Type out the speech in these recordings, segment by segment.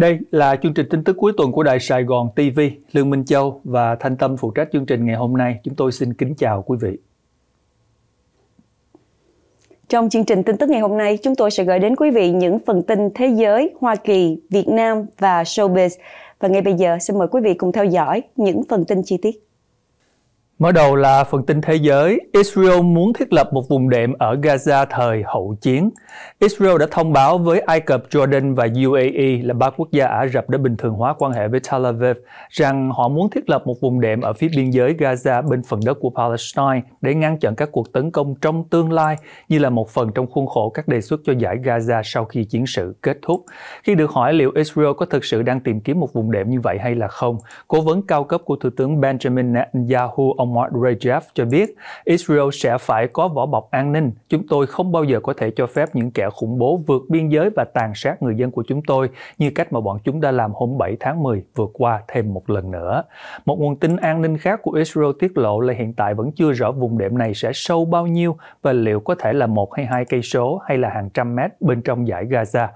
Đây là chương trình tin tức cuối tuần của Đài Sài Gòn TV. Lương Minh Châu và Thanh Tâm phụ trách chương trình ngày hôm nay. Chúng tôi xin kính chào quý vị. Trong chương trình tin tức ngày hôm nay, chúng tôi sẽ gửi đến quý vị những phần tin thế giới, Hoa Kỳ, Việt Nam và showbiz. Và ngay bây giờ, xin mời quý vị cùng theo dõi những phần tin chi tiết. Mở đầu là phần tin thế giới. Israel muốn thiết lập một vùng đệm ở Gaza thời hậu chiến. Israel đã thông báo với Ai Cập, Jordan và UAE là ba quốc gia Ả Rập đã bình thường hóa quan hệ với Tel Aviv rằng họ muốn thiết lập một vùng đệm ở phía biên giới Gaza bên phần đất của Palestine để ngăn chặn các cuộc tấn công trong tương lai như là một phần trong khuôn khổ các đề xuất cho giải Gaza sau khi chiến sự kết thúc. Khi được hỏi liệu Israel có thực sự đang tìm kiếm một vùng đệm như vậy hay là không, cố vấn cao cấp của Thủ tướng Benjamin Netanyahu, ông Omar Rejaf cho biết Israel sẽ phải có vỏ bọc an ninh. Chúng tôi không bao giờ có thể cho phép những kẻ khủng bố vượt biên giới và tàn sát người dân của chúng tôi như cách mà bọn chúng đã làm hôm 7 tháng 10 vừa qua thêm một lần nữa. Một nguồn tin an ninh khác của Israel tiết lộ là hiện tại vẫn chưa rõ vùng đệm này sẽ sâu bao nhiêu và liệu có thể là một hay hai cây số hay là hàng trăm mét bên trong giải Gaza.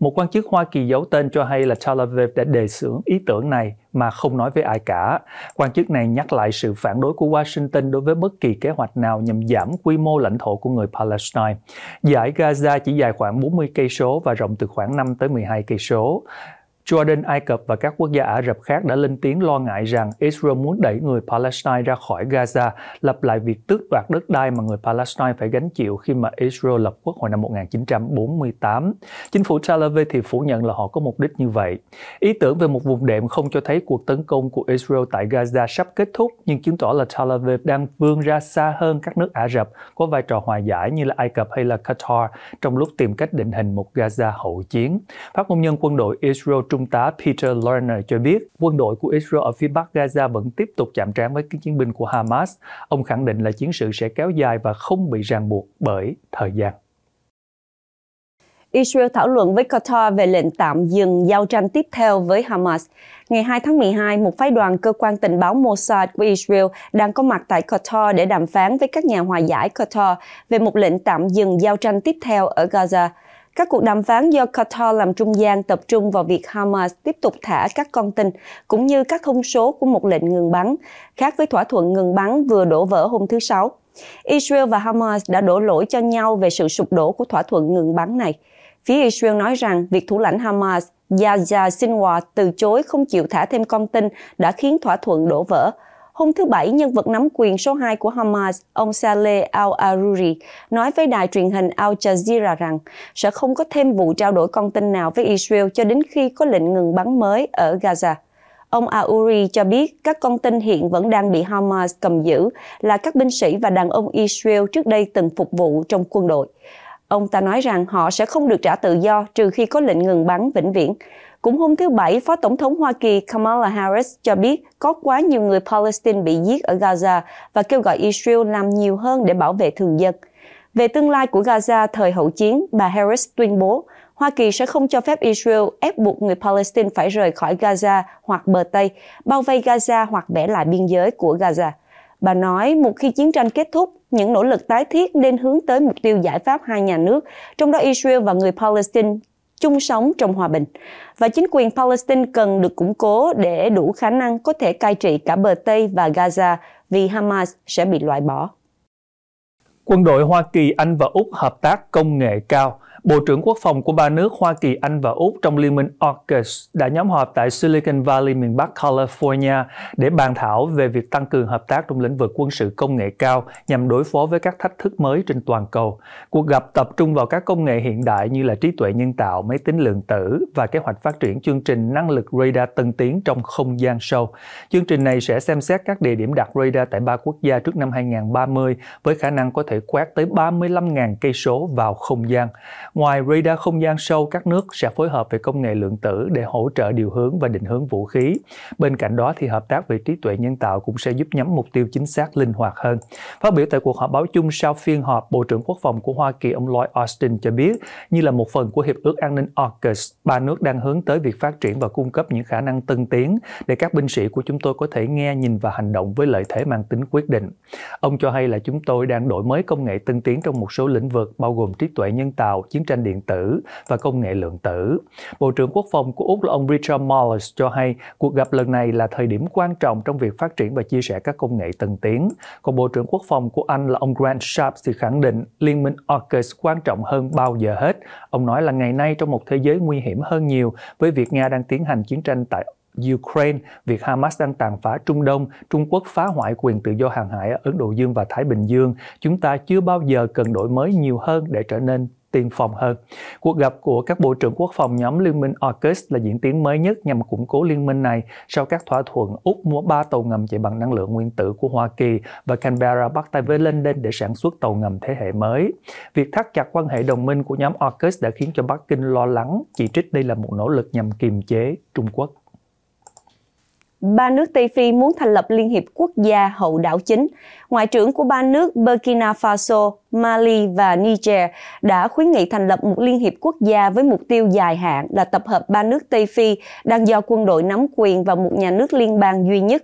Một quan chức Hoa Kỳ giấu tên cho hay là Tel Aviv đã đề xướng ý tưởng này mà không nói với ai cả. Quan chức này nhắc lại sự phản đối của Washington đối với bất kỳ kế hoạch nào nhằm giảm quy mô lãnh thổ của người Palestine. Giải Gaza chỉ dài khoảng 40 cây số và rộng từ khoảng 5 tới 12 cây số. Jordan, Ai Cập và các quốc gia Ả Rập khác đã lên tiếng lo ngại rằng Israel muốn đẩy người Palestine ra khỏi Gaza, lập lại việc tước đoạt đất đai mà người Palestine phải gánh chịu khi mà Israel lập quốc hồi năm 1948. Chính phủ Tel Aviv thì phủ nhận là họ có mục đích như vậy. Ý tưởng về một vùng đệm không cho thấy cuộc tấn công của Israel tại Gaza sắp kết thúc, nhưng chứng tỏ là Tel Aviv đang vươn ra xa hơn các nước Ả Rập có vai trò hòa giải như là Ai Cập hay là Qatar trong lúc tìm cách định hình một Gaza hậu chiến. Phát ngôn nhân quân đội Israel Trung tá Peter Lerner cho biết quân đội của Israel ở phía bắc Gaza vẫn tiếp tục chạm trán với các chiến binh của Hamas. Ông khẳng định là chiến sự sẽ kéo dài và không bị ràng buộc bởi thời gian. Israel thảo luận với Qatar về lệnh tạm dừng giao tranh tiếp theo với Hamas. Ngày 2 tháng 12, một phái đoàn cơ quan tình báo Mossad của Israel đang có mặt tại Qatar để đàm phán với các nhà hòa giải Qatar về một lệnh tạm dừng giao tranh tiếp theo ở Gaza. Các cuộc đàm phán do Qatar làm trung gian tập trung vào việc Hamas tiếp tục thả các con tin, cũng như các thông số của một lệnh ngừng bắn, khác với thỏa thuận ngừng bắn vừa đổ vỡ hôm thứ Sáu. Israel và Hamas đã đổ lỗi cho nhau về sự sụp đổ của thỏa thuận ngừng bắn này. Phía Israel nói rằng việc thủ lãnh Hamas Yahya Sinwar từ chối không chịu thả thêm con tin đã khiến thỏa thuận đổ vỡ. Hôm thứ Bảy, nhân vật nắm quyền số 2 của Hamas, ông Saleh al-Aruri, nói với đài truyền hình Al Jazeera rằng sẽ không có thêm vụ trao đổi con tin nào với Israel cho đến khi có lệnh ngừng bắn mới ở Gaza. Ông Aouri cho biết các con tin hiện vẫn đang bị Hamas cầm giữ là các binh sĩ và đàn ông Israel trước đây từng phục vụ trong quân đội. Ông ta nói rằng họ sẽ không được trả tự do trừ khi có lệnh ngừng bắn vĩnh viễn. Cũng hôm thứ Bảy, Phó Tổng thống Hoa Kỳ Kamala Harris cho biết có quá nhiều người Palestine bị giết ở Gaza và kêu gọi Israel làm nhiều hơn để bảo vệ thường dân. Về tương lai của Gaza thời hậu chiến, bà Harris tuyên bố Hoa Kỳ sẽ không cho phép Israel ép buộc người Palestine phải rời khỏi Gaza hoặc bờ Tây, bao vây Gaza hoặc vẽ lại biên giới của Gaza. Bà nói một khi chiến tranh kết thúc, những nỗ lực tái thiết nên hướng tới mục tiêu giải pháp hai nhà nước, trong đó Israel và người Palestine chung sống trong hòa bình. Và chính quyền Palestine cần được củng cố để đủ khả năng có thể cai trị cả bờ Tây và Gaza vì Hamas sẽ bị loại bỏ. Quân đội Hoa Kỳ, Anh và Úc hợp tác công nghệ cao – Bộ trưởng Quốc phòng của ba nước Hoa Kỳ, Anh và Úc trong Liên minh AUKUS đã nhóm họp tại Silicon Valley miền Bắc California để bàn thảo về việc tăng cường hợp tác trong lĩnh vực quân sự công nghệ cao nhằm đối phó với các thách thức mới trên toàn cầu. Cuộc gặp tập trung vào các công nghệ hiện đại như là trí tuệ nhân tạo, máy tính lượng tử và kế hoạch phát triển chương trình năng lực radar tân tiến trong không gian sâu. Chương trình này sẽ xem xét các địa điểm đặt radar tại ba quốc gia trước năm 2030 với khả năng có thể quét tới 35.000 cây số vào không gian. Ngoài radar không gian sâu, các nước sẽ phối hợp về công nghệ lượng tử để hỗ trợ điều hướng và định hướng vũ khí. Bên cạnh đó thì hợp tác về trí tuệ nhân tạo cũng sẽ giúp nhắm mục tiêu chính xác linh hoạt hơn. Phát biểu tại cuộc họp báo chung sau phiên họp, Bộ trưởng Quốc phòng của Hoa Kỳ ông Lloyd Austin cho biết, như là một phần của Hiệp ước An ninh AUKUS, ba nước đang hướng tới việc phát triển và cung cấp những khả năng tân tiến để các binh sĩ của chúng tôi có thể nghe, nhìn và hành động với lợi thế mang tính quyết định. Ông cho hay là chúng tôi đang đổi mới công nghệ tân tiến trong một số lĩnh vực bao gồm trí tuệ nhân tạo, chiến chiến tranh điện tử và công nghệ lượng tử. Bộ trưởng Quốc phòng của Úc là ông Richard Marles cho hay cuộc gặp lần này là thời điểm quan trọng trong việc phát triển và chia sẻ các công nghệ tân tiến. Còn Bộ trưởng Quốc phòng của Anh là ông Grant Sharps thì khẳng định Liên minh AUKUS quan trọng hơn bao giờ hết. Ông nói là ngày nay trong một thế giới nguy hiểm hơn nhiều với việc Nga đang tiến hành chiến tranh tại Ukraine, việc Hamas đang tàn phá Trung Đông, Trung Quốc phá hoại quyền tự do hàng hải ở Ấn Độ Dương và Thái Bình Dương, chúng ta chưa bao giờ cần đổi mới nhiều hơn để trở nên tiên phòng hơn. Cuộc gặp của các bộ trưởng quốc phòng nhóm Liên minh AUKUS là diễn tiến mới nhất nhằm củng cố liên minh này sau các thỏa thuận Úc mua 3 tàu ngầm chạy bằng năng lượng nguyên tử của Hoa Kỳ và Canberra bắt tay với London để sản xuất tàu ngầm thế hệ mới. Việc thắt chặt quan hệ đồng minh của nhóm AUKUS đã khiến cho Bắc Kinh lo lắng, chỉ trích đây là một nỗ lực nhằm kiềm chế Trung Quốc ba nước Tây Phi muốn thành lập Liên hiệp quốc gia hậu đảo chính. Ngoại trưởng của ba nước Burkina Faso, Mali và Niger đã khuyến nghị thành lập một liên hiệp quốc gia với mục tiêu dài hạn là tập hợp ba nước Tây Phi đang do quân đội nắm quyền và một nhà nước liên bang duy nhất.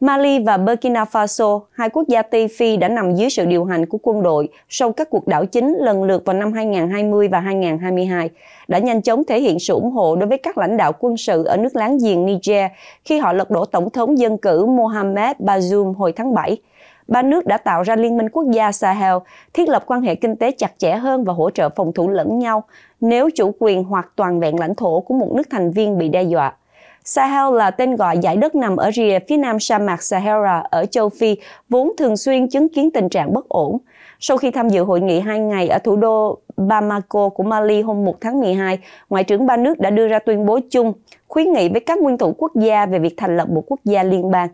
Mali và Burkina Faso, hai quốc gia Tây Phi đã nằm dưới sự điều hành của quân đội sau các cuộc đảo chính lần lượt vào năm 2020 và 2022, đã nhanh chóng thể hiện sự ủng hộ đối với các lãnh đạo quân sự ở nước láng giềng Niger khi họ lật đổ Tổng thống dân cử Mohamed Bazoum hồi tháng 7. Ba nước đã tạo ra Liên minh quốc gia Sahel, thiết lập quan hệ kinh tế chặt chẽ hơn và hỗ trợ phòng thủ lẫn nhau nếu chủ quyền hoặc toàn vẹn lãnh thổ của một nước thành viên bị đe dọa. Sahel là tên gọi giải đất nằm ở rìa phía nam sa mạc Sahara ở châu Phi, vốn thường xuyên chứng kiến tình trạng bất ổn. Sau khi tham dự hội nghị hai ngày ở thủ đô Bamako của Mali hôm 1 tháng 12, Ngoại trưởng ba nước đã đưa ra tuyên bố chung khuyến nghị với các nguyên thủ quốc gia về việc thành lập một quốc gia liên bang.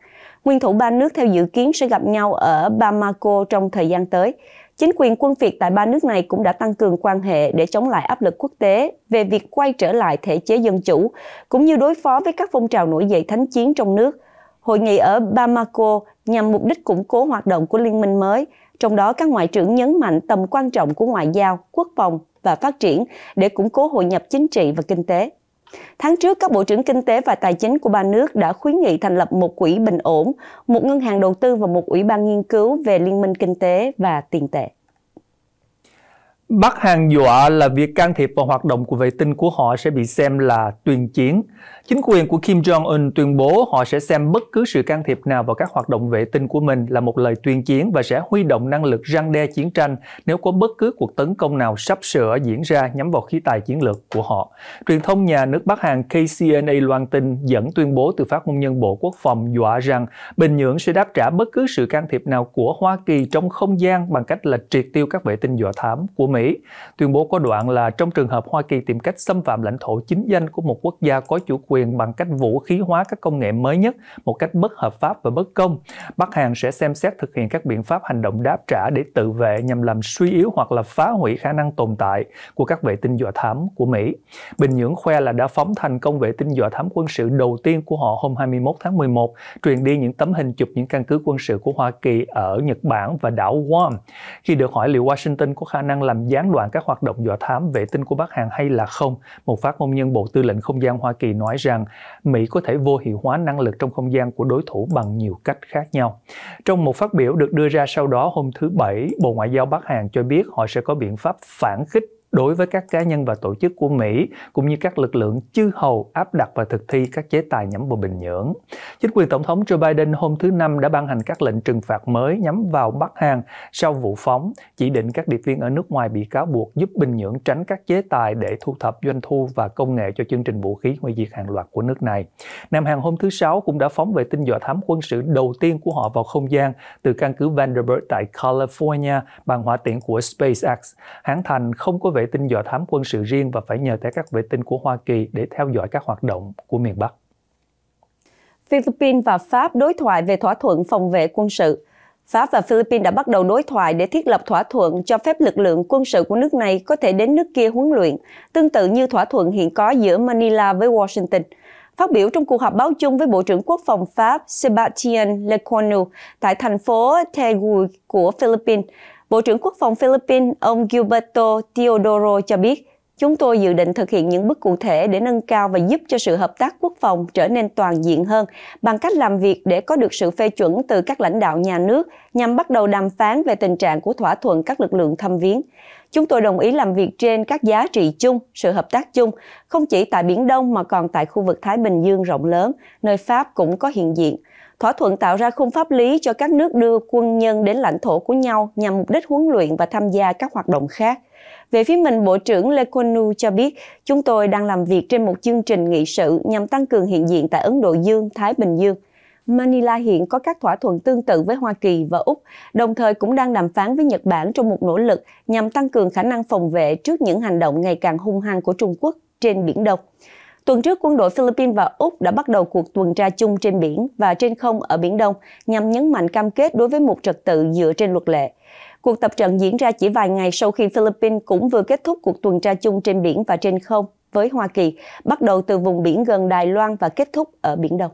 Nguyên thủ ba nước theo dự kiến sẽ gặp nhau ở Bamako trong thời gian tới. Chính quyền quân Việt tại ba nước này cũng đã tăng cường quan hệ để chống lại áp lực quốc tế về việc quay trở lại thể chế dân chủ, cũng như đối phó với các phong trào nổi dậy thánh chiến trong nước. Hội nghị ở Bamako nhằm mục đích củng cố hoạt động của liên minh mới, trong đó các ngoại trưởng nhấn mạnh tầm quan trọng của ngoại giao, quốc phòng và phát triển để củng cố hội nhập chính trị và kinh tế. Tháng trước, các bộ trưởng kinh tế và tài chính của ba nước đã khuyến nghị thành lập một quỹ bình ổn, một ngân hàng đầu tư và một ủy ban nghiên cứu về liên minh kinh tế và tiền tệ bắt hàng dọa là việc can thiệp vào hoạt động của vệ tinh của họ sẽ bị xem là tuyên chiến. Chính quyền của Kim Jong-un tuyên bố họ sẽ xem bất cứ sự can thiệp nào vào các hoạt động vệ tinh của mình là một lời tuyên chiến và sẽ huy động năng lực răng đe chiến tranh nếu có bất cứ cuộc tấn công nào sắp sửa diễn ra nhắm vào khí tài chiến lược của họ. Truyền thông nhà nước Bắc Hàn KCNA loan tin dẫn tuyên bố từ phát ngôn nhân Bộ Quốc phòng dọa rằng Bình Nhưỡng sẽ đáp trả bất cứ sự can thiệp nào của Hoa Kỳ trong không gian bằng cách là triệt tiêu các vệ tinh dọa thám của Mỹ. Mỹ. Tuyên bố có đoạn là trong trường hợp Hoa Kỳ tìm cách xâm phạm lãnh thổ chính danh của một quốc gia có chủ quyền bằng cách vũ khí hóa các công nghệ mới nhất một cách bất hợp pháp và bất công, Bắc Hàn sẽ xem xét thực hiện các biện pháp hành động đáp trả để tự vệ nhằm làm suy yếu hoặc là phá hủy khả năng tồn tại của các vệ tinh dọa thám của Mỹ. Bình Nhưỡng khoe là đã phóng thành công vệ tinh dọa thám quân sự đầu tiên của họ hôm 21 tháng 11, truyền đi những tấm hình chụp những căn cứ quân sự của Hoa Kỳ ở Nhật Bản và đảo Guam. Khi được hỏi liệu Washington có khả năng làm gián đoạn các hoạt động dọa thám vệ tinh của Bắc Hàn hay là không? Một phát ngôn nhân Bộ Tư lệnh Không gian Hoa Kỳ nói rằng Mỹ có thể vô hiệu hóa năng lực trong không gian của đối thủ bằng nhiều cách khác nhau. Trong một phát biểu được đưa ra sau đó hôm thứ Bảy, Bộ Ngoại giao Bắc Hàn cho biết họ sẽ có biện pháp phản khích đối với các cá nhân và tổ chức của Mỹ cũng như các lực lượng chư hầu áp đặt và thực thi các chế tài nhắm vào Bình Nhưỡng. Chính quyền Tổng thống Joe Biden hôm thứ Năm đã ban hành các lệnh trừng phạt mới nhắm vào Bắc Hàn sau vụ phóng, chỉ định các điệp viên ở nước ngoài bị cáo buộc giúp Bình Nhưỡng tránh các chế tài để thu thập doanh thu và công nghệ cho chương trình vũ khí hủy diệt hàng loạt của nước này. Nam Hàn hôm thứ Sáu cũng đã phóng vệ tinh dò thám quân sự đầu tiên của họ vào không gian từ căn cứ Vandenberg tại California bằng hỏa tiễn của SpaceX. Hãng thành không có vệ vệ tinh dò thám quân sự riêng và phải nhờ tới các vệ tinh của Hoa Kỳ để theo dõi các hoạt động của miền Bắc. Philippines và Pháp đối thoại về thỏa thuận phòng vệ quân sự. Pháp và Philippines đã bắt đầu đối thoại để thiết lập thỏa thuận cho phép lực lượng quân sự của nước này có thể đến nước kia huấn luyện, tương tự như thỏa thuận hiện có giữa Manila với Washington. Phát biểu trong cuộc họp báo chung với Bộ trưởng Quốc phòng Pháp Sebastien Lecornu tại thành phố Taguig của Philippines, Bộ trưởng Quốc phòng Philippines ông Gilberto Teodoro cho biết, chúng tôi dự định thực hiện những bước cụ thể để nâng cao và giúp cho sự hợp tác quốc phòng trở nên toàn diện hơn bằng cách làm việc để có được sự phê chuẩn từ các lãnh đạo nhà nước nhằm bắt đầu đàm phán về tình trạng của thỏa thuận các lực lượng thăm viếng. Chúng tôi đồng ý làm việc trên các giá trị chung, sự hợp tác chung, không chỉ tại Biển Đông mà còn tại khu vực Thái Bình Dương rộng lớn, nơi Pháp cũng có hiện diện – Thỏa thuận tạo ra khung pháp lý cho các nước đưa quân nhân đến lãnh thổ của nhau nhằm mục đích huấn luyện và tham gia các hoạt động khác. Về phía mình, Bộ trưởng Lê Quân Nu cho biết, chúng tôi đang làm việc trên một chương trình nghị sự nhằm tăng cường hiện diện tại Ấn Độ Dương, Thái Bình Dương. Manila hiện có các thỏa thuận tương tự với Hoa Kỳ và Úc, đồng thời cũng đang đàm phán với Nhật Bản trong một nỗ lực nhằm tăng cường khả năng phòng vệ trước những hành động ngày càng hung hăng của Trung Quốc trên Biển Đông. Tuần trước, quân đội Philippines và Úc đã bắt đầu cuộc tuần tra chung trên biển và trên không ở Biển Đông nhằm nhấn mạnh cam kết đối với một trật tự dựa trên luật lệ. Cuộc tập trận diễn ra chỉ vài ngày sau khi Philippines cũng vừa kết thúc cuộc tuần tra chung trên biển và trên không với Hoa Kỳ, bắt đầu từ vùng biển gần Đài Loan và kết thúc ở Biển Đông.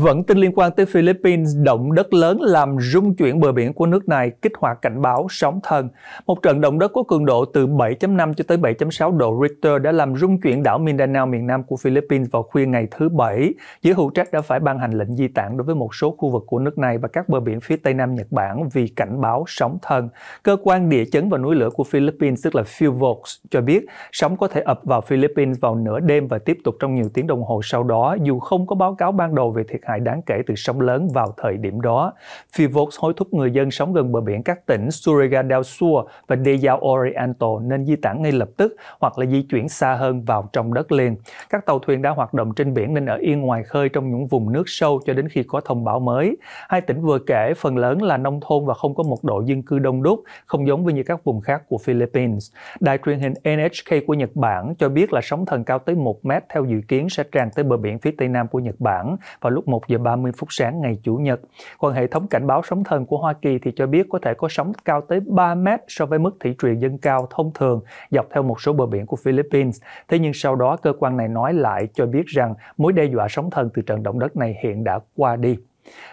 Vẫn tin liên quan tới Philippines, động đất lớn làm rung chuyển bờ biển của nước này kích hoạt cảnh báo sóng thần. Một trận động đất có cường độ từ 7.5 cho tới 7.6 độ Richter đã làm rung chuyển đảo Mindanao miền Nam của Philippines vào khuya ngày thứ Bảy. Giới hữu trách đã phải ban hành lệnh di tản đối với một số khu vực của nước này và các bờ biển phía Tây Nam Nhật Bản vì cảnh báo sóng thần. Cơ quan địa chấn và núi lửa của Philippines, tức là Philvox, cho biết sóng có thể ập vào Philippines vào nửa đêm và tiếp tục trong nhiều tiếng đồng hồ sau đó dù không có báo cáo ban đầu về thiệt hại đáng kể từ sóng lớn vào thời điểm đó. Fivox hối thúc người dân sống gần bờ biển các tỉnh Surigao del Sur và Deya Oriental nên di tản ngay lập tức hoặc là di chuyển xa hơn vào trong đất liền. Các tàu thuyền đã hoạt động trên biển nên ở yên ngoài khơi trong những vùng nước sâu cho đến khi có thông báo mới. Hai tỉnh vừa kể phần lớn là nông thôn và không có một độ dân cư đông đúc, không giống với như các vùng khác của Philippines. Đài truyền hình NHK của Nhật Bản cho biết là sóng thần cao tới 1 mét theo dự kiến sẽ tràn tới bờ biển phía tây nam của Nhật Bản vào lúc 1 giờ 30 phút sáng ngày Chủ nhật. Còn hệ thống cảnh báo sóng thần của Hoa Kỳ thì cho biết có thể có sóng cao tới 3 mét so với mức thủy triều dân cao thông thường dọc theo một số bờ biển của Philippines. Thế nhưng sau đó cơ quan này nói lại cho biết rằng mối đe dọa sóng thần từ trận động đất này hiện đã qua đi.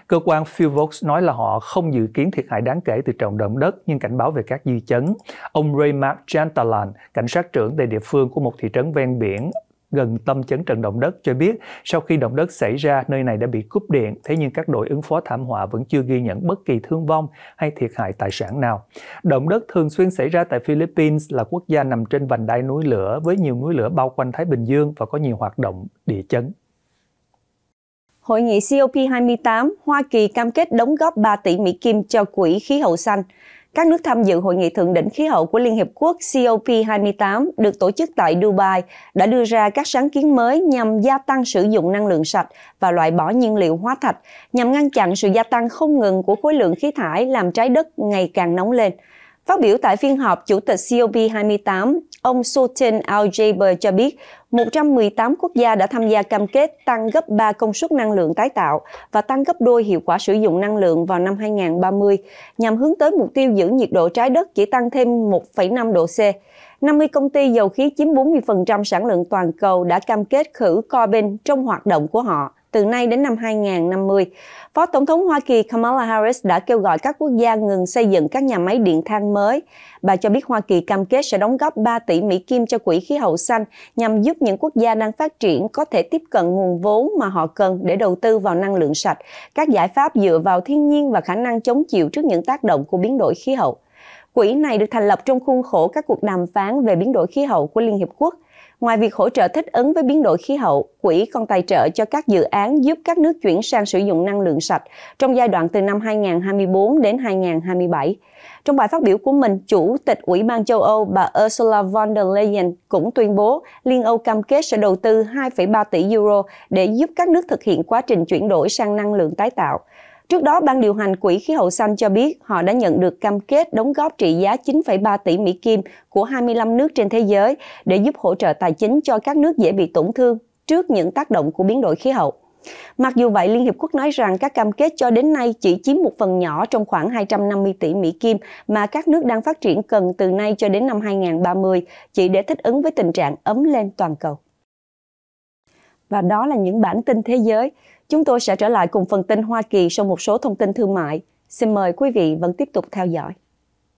Cơ quan Philvox nói là họ không dự kiến thiệt hại đáng kể từ trận động đất nhưng cảnh báo về các dư chấn. Ông Ray Mark Chantalan, cảnh sát trưởng tại địa phương của một thị trấn ven biển gần tâm chấn trận động đất cho biết sau khi động đất xảy ra, nơi này đã bị cúp điện, thế nhưng các đội ứng phó thảm họa vẫn chưa ghi nhận bất kỳ thương vong hay thiệt hại tài sản nào. Động đất thường xuyên xảy ra tại Philippines là quốc gia nằm trên vành đai núi lửa với nhiều núi lửa bao quanh Thái Bình Dương và có nhiều hoạt động địa chấn. Hội nghị COP28, Hoa Kỳ cam kết đóng góp 3 tỷ Mỹ Kim cho quỹ khí hậu xanh. Các nước tham dự Hội nghị Thượng đỉnh Khí hậu của Liên Hiệp Quốc COP28 được tổ chức tại Dubai đã đưa ra các sáng kiến mới nhằm gia tăng sử dụng năng lượng sạch và loại bỏ nhiên liệu hóa thạch, nhằm ngăn chặn sự gia tăng không ngừng của khối lượng khí thải làm trái đất ngày càng nóng lên. Phát biểu tại phiên họp, Chủ tịch COP28, ông Sultan al jaber cho biết 118 quốc gia đã tham gia cam kết tăng gấp 3 công suất năng lượng tái tạo và tăng gấp đôi hiệu quả sử dụng năng lượng vào năm 2030, nhằm hướng tới mục tiêu giữ nhiệt độ trái đất chỉ tăng thêm 1,5 độ C. 50 công ty dầu khí chiếm 40% sản lượng toàn cầu đã cam kết khử carbon trong hoạt động của họ từ nay đến năm 2050. Phó Tổng thống Hoa Kỳ Kamala Harris đã kêu gọi các quốc gia ngừng xây dựng các nhà máy điện than mới. Bà cho biết Hoa Kỳ cam kết sẽ đóng góp 3 tỷ Mỹ Kim cho Quỹ khí hậu xanh nhằm giúp những quốc gia đang phát triển có thể tiếp cận nguồn vốn mà họ cần để đầu tư vào năng lượng sạch, các giải pháp dựa vào thiên nhiên và khả năng chống chịu trước những tác động của biến đổi khí hậu. Quỹ này được thành lập trong khuôn khổ các cuộc đàm phán về biến đổi khí hậu của Liên Hiệp Quốc – Ngoài việc hỗ trợ thích ứng với biến đổi khí hậu, quỹ còn tài trợ cho các dự án giúp các nước chuyển sang sử dụng năng lượng sạch trong giai đoạn từ năm 2024 đến 2027. Trong bài phát biểu của mình, Chủ tịch Ủy ban châu Âu bà Ursula von der Leyen cũng tuyên bố Liên Âu cam kết sẽ đầu tư 2,3 tỷ euro để giúp các nước thực hiện quá trình chuyển đổi sang năng lượng tái tạo. Trước đó, Ban điều hành Quỹ khí hậu xanh cho biết họ đã nhận được cam kết đóng góp trị giá 9,3 tỷ Mỹ Kim của 25 nước trên thế giới để giúp hỗ trợ tài chính cho các nước dễ bị tổn thương trước những tác động của biến đổi khí hậu. Mặc dù vậy, Liên Hiệp Quốc nói rằng các cam kết cho đến nay chỉ chiếm một phần nhỏ trong khoảng 250 tỷ Mỹ Kim mà các nước đang phát triển cần từ nay cho đến năm 2030, chỉ để thích ứng với tình trạng ấm lên toàn cầu. Và đó là những bản tin thế giới. Chúng tôi sẽ trở lại cùng phần tin Hoa Kỳ sau một số thông tin thương mại. Xin mời quý vị vẫn tiếp tục theo dõi.